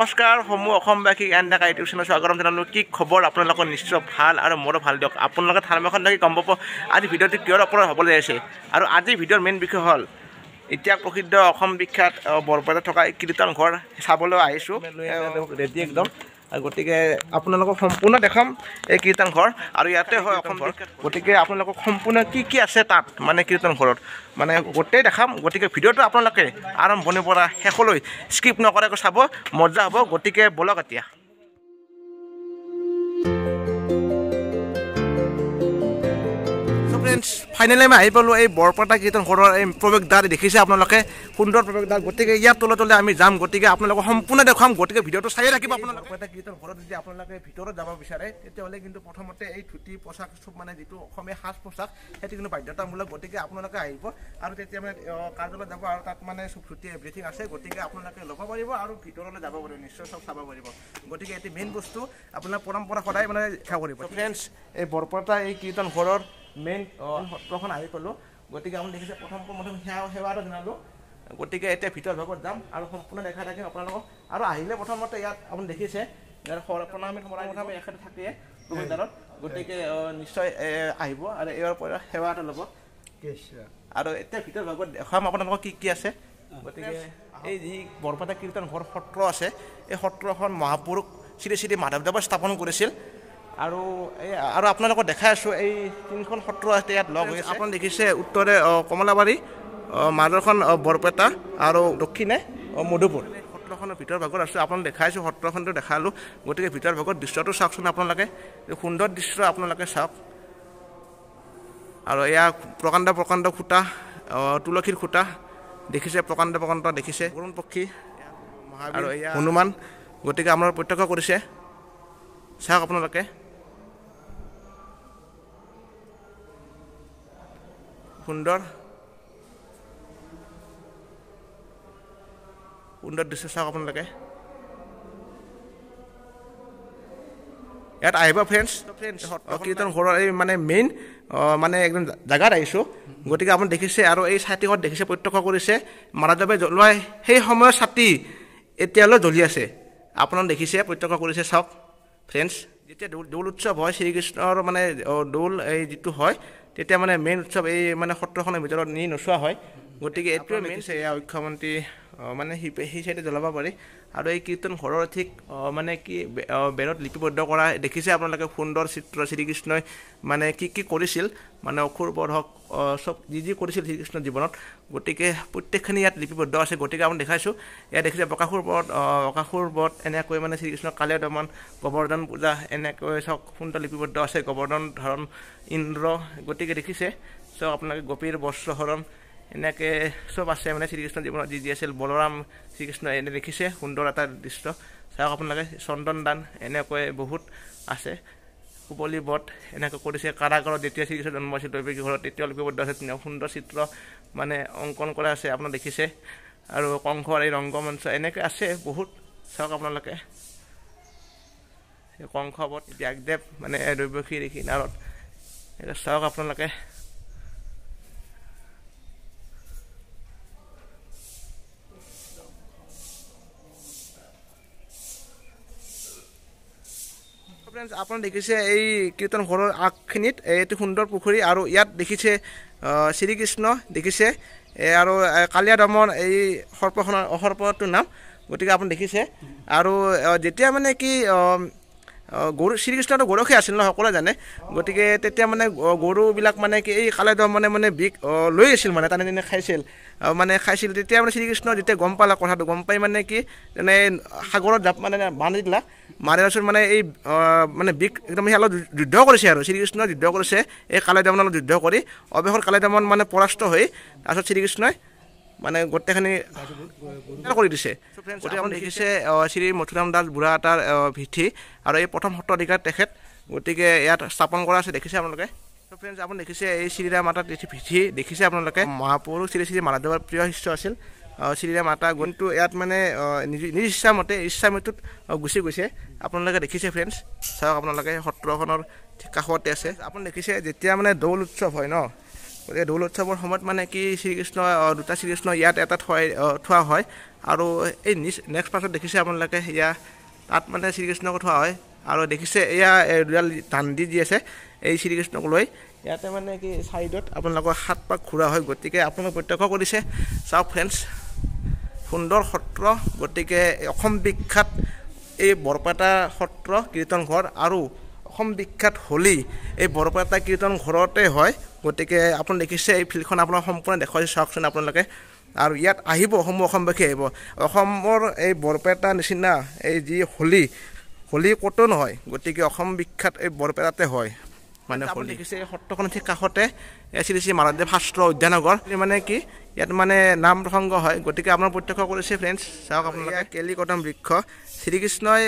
নমস্কাৰ সমূহ অসমবাসী এন ডেকা ইউটিউব স্বাগতম জনালোঁ কি খবৰ আপোনালোকৰ নিশ্চয় ভাল আৰু মোৰো ভাল দিয়ক আপোনালোকে থাৰ্মেখন লাগি গম পাব আজি ভিডিঅ'টো কিয় ওপৰত হ'বলৈ আছে আৰু আজি ভিডিঅ'ৰ মেইন বিষয় হ'ল এতিয়া প্ৰসিদ্ধ অসম বিখ্যাত বৰপেটাত থকা কীৰ্তন ঘৰ চাবলৈ আহিছোঁ ৰেডি একদম গতিকে আপোনালোকক সম্পূৰ্ণ দেখাম এই কীৰ্তন ঘৰ আৰু ইয়াতে হয় অসম গতিকে আপোনালোকক সম্পূৰ্ণ কি কি আছে তাত মানে কীৰ্তন ঘৰত মানে গোটেই দেখাম গতিকে ভিডিঅ'টো আপোনালোকে আৰম্ভণিৰ পৰা শেষলৈ স্কিপ নকৰাকৈ চাব মজা হ'ব গতিকে ব'লক এতিয়া ফ্ৰেণ্ডছ ফাইনেলি আমি আহি পালোঁ এই বৰপেটা কীৰ্তন ঘৰৰ এই প্ৰৱেশদ্বাৰ দেখিছে আপোনালোকে সুন্দৰ প্ৰৱেশদ্বাৰ গতিকে ইয়াৰ তলে তলে আমি যাম গতিকে আপোনালোকক সম্পূৰ্ণ দেখুৱাম গতিকে ভিডিঅ'টো চাই ৰাখিব আপোনালোকে এটা কীৰ্তন ঘৰত যদি আপোনালোকে ভিতৰত যাব বিচাৰে তেতিয়াহ'লে কিন্তু প্ৰথমতে এই ধুতি পোচাক চব মানে যিটো অসমীয়া সাজ পোছাক সেইটো কিন্তু বাধ্যতামূলক গতিকে আপোনালোকে আহিব আৰু তেতিয়া মানে কাৰ্যালয়ত যাব আৰু তাত মানে চব ধুতি এভ্ৰিথিং আছে গতিকে আপোনালোকে ল'ব পাৰিব আৰু ভিতৰলৈ যাব পাৰিব নিশ্চয় চব চাব পাৰিব গতিকে এটি মেইন বস্তু আপোনাৰ পৰম্পৰা সদায় মানে সেৱা কৰিব ফ্ৰেণ্ডছ এই বৰপেটা এই কীৰ্তন ঘৰৰ মেইন সত্ৰখন আহি পালোঁ গতিকে আপুনি দেখিছে প্ৰথম প্ৰথম সেৱা সেৱা এটা জনালোঁ গতিকে এতিয়া ভিতৰ ভাগত যাম আৰু সম্পূৰ্ণ দেখা থাকে আপোনালোকক আৰু আহিলে প্ৰথমতে ইয়াত আপুনি দেখিছে এখেতে থাকে গতিকে নিশ্চয় আহিব আৰু ইয়াৰ পৰা সেৱা এটা ল'ব আৰু এতিয়া ভিতৰ ভাগত দেখাম আপোনালোকৰ কি কি আছে গতিকে এই যি বৰপেটা কীৰ্তন ঘৰ সত্ৰ আছে এই সত্ৰখন মহাপুৰুষ শ্ৰী শ্ৰী মাধৱদেৱে স্থাপন কৰিছিল আৰু এই আৰু আপোনালোকক দেখাই আছোঁ এই তিনিখন সত্ৰ আছে ইয়াত লগ হৈ আপুনি দেখিছে উত্তৰে কমলাবাৰী মাজৰখন বৰপেটা আৰু দক্ষিণে মধুপুৰ সত্ৰখনৰ ভিতৰ ভাগত আছোঁ আপোনাক দেখাইছোঁ সত্ৰখনটো দেখালোঁ গতিকে ভিতৰ ভাগত দৃশ্যটো চাওকচোন আপোনালোকে সুন্দৰ দৃশ্য আপোনালোকে চাওক আৰু এয়া প্ৰকাণ্ড প্ৰকাণ্ড খুটা তুলসীৰ খুটা দেখিছে প্ৰকাণ্ড প্ৰকাণ্ড দেখিছে অৰুণ পক্ষী আৰু এয়া হনুমান গতিকে আমাৰ প্ৰত্যক্ষ কৰিছে চাওক আপোনালোকে সুন্দৰ সুন্দৰ দৃশ্য চাওক আপোনালোকে ইয়াত আহিব ফ্ৰেণ্ডছ কীৰ্তন ঘৰৰ এই মানে মেইন মানে একদম জেগাত আহিছোঁ গতিকে আপুনি দেখিছে আৰু এই ছাতিখন দেখিছে প্ৰত্যক্ষ কৰিছে মাধৱদেৱে জ্বলোৱাই সেই সময়ৰ ছাতি এতিয়ালৈ জ্বলি আছে আপোনাক দেখিছে প্ৰত্যক্ষ কৰিছে চাওক ফ্ৰেণ্ডছ যেতিয়া দৌল দৌল উৎসৱ হয় শ্ৰীকৃষ্ণৰ মানে দৌল এই যিটো হয় তেতিয়া মানে মেইন উৎসৱ এই মানে সত্ৰখনৰ ভিতৰত নি নোচোৱা হয় গতিকে এইটোৱে মেইন এয়া মুখ্যমন্ত্ৰী মানে সেই চাইডে জ্বলাব পাৰি আৰু এই কীৰ্তন ঘৰৰ ঠিক মানে কি বেৰত লিপিবদ্ধ কৰা দেখিছে আপোনালোকে সুন্দৰ চিত্ৰ শ্ৰীকৃষ্ণই মানে কি কি কৰিছিল মানে অসুৰ বধ হওক চব যি যি কৰিছিল শ্ৰীকৃষ্ণৰ জীৱনত গতিকে প্ৰত্যেকখিনি ইয়াত লিপিবদ্ধ আছে গতিকে আপুনি দেখাইছোঁ ইয়াত দেখিছে প্ৰকাশৰ বধ প্ৰকাশৰ বধ এনেকৈ মানে শ্ৰীকৃষ্ণৰ কালে দমন গোবৰ্ধন পূজা এনেকৈ চাওক সুন্দৰ লিপিবদ্ধ আছে গোবৰ্ধন ধৰণ ইন্দ্ৰ গতিকে দেখিছে চাওক আপোনালোকে গোপীৰ বস্ত্ৰ হৰণ এনেকে চব আছে মানে শ্ৰীকৃষ্ণ জীৱনত যি যি আছিল বলৰাম শ্ৰীকৃষ্ণ এনে দেখিছে সুন্দৰ এটা দৃশ্য চাওক আপোনালোকে চন্দন দান এনেকৈ বহুত আছে কুবলি বধ এনেকৈ কৰিছে কাৰাগাৰত যেতিয়া শ্ৰীকৃষ্ণ জন্ম আছিল দৈৱিকী ঘৰত তেতিয়া লিপিবদ্ধ আছে সুন্দৰ চিত্ৰ মানে অংকন কৰা আছে আপোনাৰ দেখিছে আৰু কংস এই ৰংগমঞ্চ এনেকৈ আছে বহুত চাওক আপোনালোকে কংস বধ ত্যাগদেৱ মানে দৈৱসী দেখি নাৰত চাওক আপোনালোকে ফ্ৰেণ্ডছ আপোনাৰ দেখিছে এই কীৰ্তন ঘৰৰ আগখিনিত এইটো সুন্দৰ পুখুৰী আৰু ইয়াত দেখিছে শ্ৰীকৃষ্ণ দেখিছে আৰু কালিয়া দমন এই সৰ্পখনৰ সৰ্পটোৰ নাম গতিকে আপুনি দেখিছে আৰু যেতিয়া মানে কি গৰু শ্ৰীকৃষ্ণটো গৰখে আছিল ন সকলোৱে জানে গতিকে তেতিয়া মানে গৰুবিলাক মানে কি এই কালে মানে মানে বিষ লৈ আছিল মানে তাৰে তেনে খাইছিল মানে খাইছিল তেতিয়া মানে শ্ৰীকৃষ্ণ যেতিয়া গম পালে কথাটো গম পাই মানে কি মানে সাগৰত জাপ মানে বান্ধি দিলা মাৰি তাৰপিছত মানে এই মানে বিষ একদম সেই অলপ যুদ্ধ কৰিছে আৰু শ্ৰীকৃষ্ণই যুদ্ধ কৰিছে এই কালেদামন অলপ যুদ্ধ কৰি অৱশেষত কালেদামন মানে পৰাস্ত হৈ তাৰপিছত শ্ৰীকৃষ্ণই মানে গোটেইখিনি কৰি দিছে গতিকে আপুনি দেখিছে শ্ৰী মথুৰাম দাস বুঢ়া এটাৰ ভিঠি আৰু এই প্ৰথম সত্ৰাধিকাৰ তেখেত গতিকে ইয়াত স্থাপন কৰা আছে দেখিছে আপোনালোকে চ' ফ্ৰেণ্ডছ আপুনি দেখিছে এই শ্ৰীৰা মাতাৰ তিথি ভিঠি দেখিছে আপোনালোকে মহাপুৰুষ শ্ৰী শ্ৰী মাধৱৰ প্ৰিয় শিষ্য আছিল শ্ৰীৰা মাতা গুণটো ইয়াত মানে নিজ ইচ্ছামতে ইচ্ছামৃত্যুত গুচি গৈছে আপোনালোকে দেখিছে ফ্ৰেণ্ডছ চাওক আপোনালোকে সত্ৰখনৰ কাষতে আছে আপুনি দেখিছে যেতিয়া মানে দৌল উৎসৱ হয় ন গতিকে দৌল উৎসৱৰ সময়ত মানে কি শ্ৰীকৃষ্ণ দুটা শ্ৰীকৃষ্ণ ইয়াত এটা থোৱাই থোৱা হয় আৰু এই নেক্সট পাছত দেখিছে আপোনালোকে সেয়া তাত মানে শ্ৰীকৃষ্ণক থোৱা হয় আৰু দেখিছে এয়া দুডাল দাণ্ডি যি আছে এই শ্ৰীকৃষ্ণক লৈ ইয়াতে মানে কি ছাইডত আপোনালোকৰ সাত পাক ঘূৰা হয় গতিকে আপোনালোকে প্ৰত্যক্ষ কৰিছে চাওক ফ্ৰেণ্ডছ সুন্দৰ সত্ৰ গতিকে অসম বিখ্যাত এই বৰপেটা সত্ৰ কীৰ্তনঘৰ আৰু অসম বিখ্যাত হলি এই বৰপেটা কীৰ্তন ঘৰতে হয় গতিকে আপুনি দেখিছে এই ফিল্ডখন আপোনাৰ সম্পূৰ্ণ দেখুৱাইছে চাওকচোন আপোনালোকে আৰু ইয়াত আহিব অসমো অসমবাসী আহিব অসমৰ এই বৰপেটাৰ নিচিনা এই যি হলি হলি ক'তো নহয় গতিকে অসম বিখ্যাত এই বৰপেটাতে হয় মানে দেখিছে ঠিক কাষতে শ্ৰী শ্ৰী মাধৱদেৱ শাস্ত্ৰ উদ্যানগৰ মানে কি ইয়াত মানে নাম প্ৰসংগ হয় গতিকে আপোনাৰ প্ৰত্যক্ষ কৰিছে ফ্ৰেণ্ডছ চাওক আপোনালোকে কেলিকদম বৃক্ষ শ্ৰীকৃষ্ণই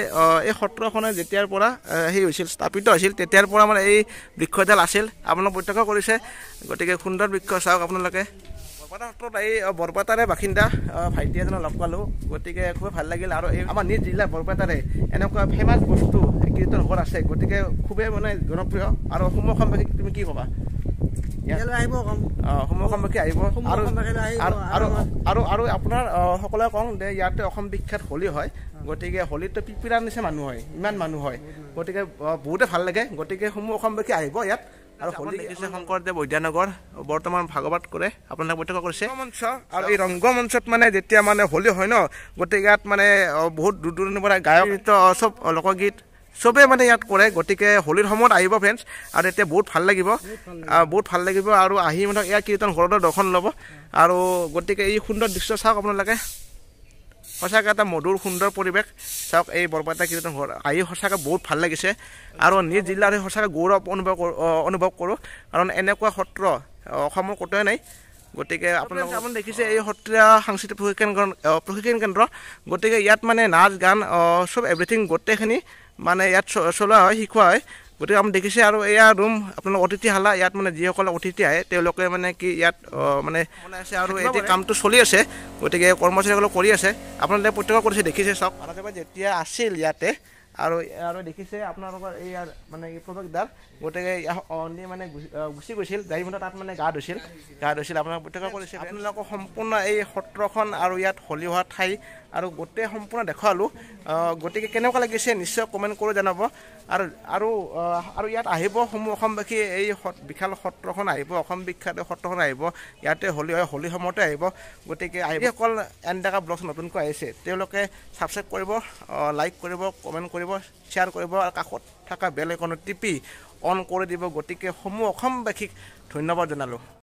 এই সত্ৰখনে যেতিয়াৰ পৰা সেই হৈছিল স্থাপিত হৈছিল তেতিয়াৰ পৰা মানে এই বৃক্ষডাল আছিল আপোনালোকে প্ৰত্যক্ষ কৰিছে গতিকে সুন্দৰ বৃক্ষ চাওক আপোনালোকে বৰপাতা সত্ৰত এই বৰপেটাৰে বাসিন্দা ভাইটি এজনক লগ পালোঁ গতিকে খুবেই ভাল লাগিল আৰু এই আমাৰ নিজ জিলা বৰপেটাৰে এনেকুৱা ফেমাছ বস্তু কীৰ্তন ঘৰ আছে গতিকে খুবেই মানে জনপ্ৰিয় আৰু সমসামী তুমি কি ক'বা বিখ্যাত হোলী হয় গতিকে হোলীত পিপিৰাৰ নিচিনা মানুহ হয় ইমান মানুহ হয় গতিকে বহুতে ভাল লাগে গতিকে সমূহ অসমবাসী আহিব ইয়াত আৰু হলি শংকৰদেৱ উদ্যানগৰ বৰ্তমান ভাগৱত কৰে আপোনালোকে বৈঠক কৰিছে ৰংগমঞ্চ আৰু এই ৰংগমঞ্চত মানে যেতিয়া মানে হোলী হয় ন গতিকে ইয়াত মানে বহুত দূৰ দূৰণিৰ পৰা গায়ক নৃত্য চব লোকগীত চবেই মানে ইয়াত কৰে গতিকে হোলীৰ সময়ত আহিব ফ্ৰেণ্ডছ আৰু এতিয়া বহুত ভাল লাগিব বহুত ভাল লাগিব আৰু আহি মানে ইয়াৰ কীৰ্তন ঘৰতে দৰ্শন ল'ব আৰু গতিকে এই সুন্দৰ দৃশ্য চাওক আপোনালোকে সঁচাকৈ এটা মধুৰ সুন্দৰ পৰিৱেশ চাওক এই বৰপেটা কীৰ্তন ঘৰ আহি সঁচাকৈ বহুত ভাল লাগিছে আৰু নিজ জিলাৰ সঁচাকৈ গৌৰৱ অনুভৱ কৰোঁ অনুভৱ কৰোঁ কাৰণ এনেকুৱা সত্ৰ অসমৰ ক'তোৱে নাই গতিকে আপোনালোকে আপুনি দেখিছে এই সত্ৰীয়া সাংস্কৃতিক প্ৰশিক্ষণ প্ৰশিক্ষণ কেন্দ্ৰ গতিকে ইয়াত মানে নাচ গান চব এভ্ৰিথিং গোটেইখিনি মানে ইয়াত চলোৱা হয় শিকোৱা হয় গতিকে আমি দেখিছে আৰু এয়া ৰুম আপোনালোকৰ অতিথিশালা ইয়াত মানে যিসকলে অতিথি আহে তেওঁলোকে মানে কি ইয়াত মানে আছে আৰু এতিয়া কামটো চলি আছে গতিকে কৰ্মচাৰীসকলে কৰি আছে আপোনালোকে প্ৰত্যেক কৰিছে দেখিছে চাওক যেতিয়া আছিল ইয়াতে আৰু আৰু দেখিছে আপোনালোকৰ এই মানে প্ৰৱেশদ্বাৰ গতিকে অনলি মানে গুচি গৈছিল গাড়ী মানে তাত মানে গা ধুইছিল গা ধুইছিল আপোনালোকে প্ৰত্যেক কৰিছে আপোনালোকৰ সম্পূৰ্ণ এই সত্ৰখন আৰু ইয়াত হলি হোৱা ঠাই আৰু গোটেই সম্পূৰ্ণ দেখুৱালোঁ গতিকে কেনেকুৱা লাগিছে নিশ্চয় কমেণ্ট কৰি জনাব আৰু আৰু আৰু ইয়াত আহিব সমূহ অসমবাসী এই বিশাল সত্ৰখন আহিব অসম বিখ্যাত সত্ৰখন আহিব ইয়াতে হোলী হয় হোলী সময়তে আহিব গতিকে এন ডেকা ব্লগছ নতুনকৈ আহিছে তেওঁলোকে ছাবস্ক্ৰাইব কৰিব লাইক কৰিব কমেণ্ট কৰিব শ্বেয়াৰ কৰিব আৰু কাষত থকা বেলেগ অন টিপি অন কৰি দিব গতিকে সমূহ অসমবাসীক ধন্যবাদ জনালোঁ